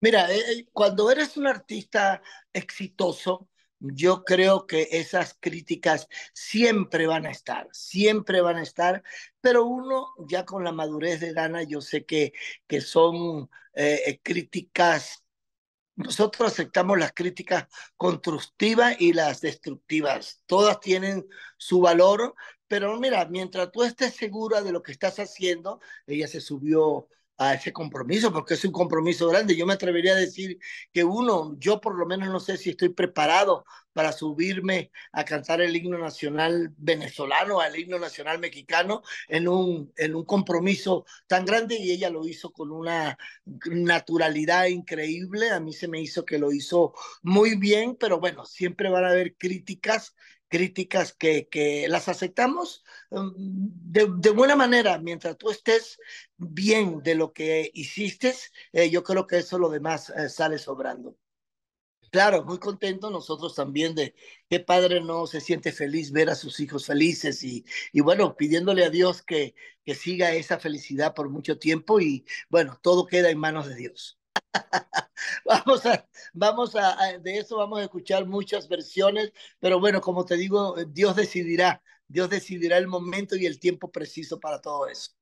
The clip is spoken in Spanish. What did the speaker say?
Mira, eh, eh, cuando eres un artista exitoso, yo creo que esas críticas siempre van a estar, siempre van a estar, pero uno ya con la madurez de Dana, yo sé que, que son eh, críticas, nosotros aceptamos las críticas constructivas y las destructivas, todas tienen su valor, pero mira, mientras tú estés segura de lo que estás haciendo, ella se subió a ese compromiso, porque es un compromiso grande. Yo me atrevería a decir que uno, yo por lo menos no sé si estoy preparado para subirme a cantar el himno nacional venezolano, al himno nacional mexicano, en un, en un compromiso tan grande y ella lo hizo con una naturalidad increíble. A mí se me hizo que lo hizo muy bien, pero bueno, siempre van a haber críticas críticas que, que las aceptamos um, de, de, buena manera, mientras tú estés bien de lo que hiciste, eh, yo creo que eso lo demás eh, sale sobrando. Claro, muy contento nosotros también de qué padre no se siente feliz ver a sus hijos felices y, y bueno, pidiéndole a Dios que, que siga esa felicidad por mucho tiempo y bueno, todo queda en manos de Dios. Vamos a, vamos a, de eso vamos a escuchar muchas versiones, pero bueno, como te digo, Dios decidirá, Dios decidirá el momento y el tiempo preciso para todo eso.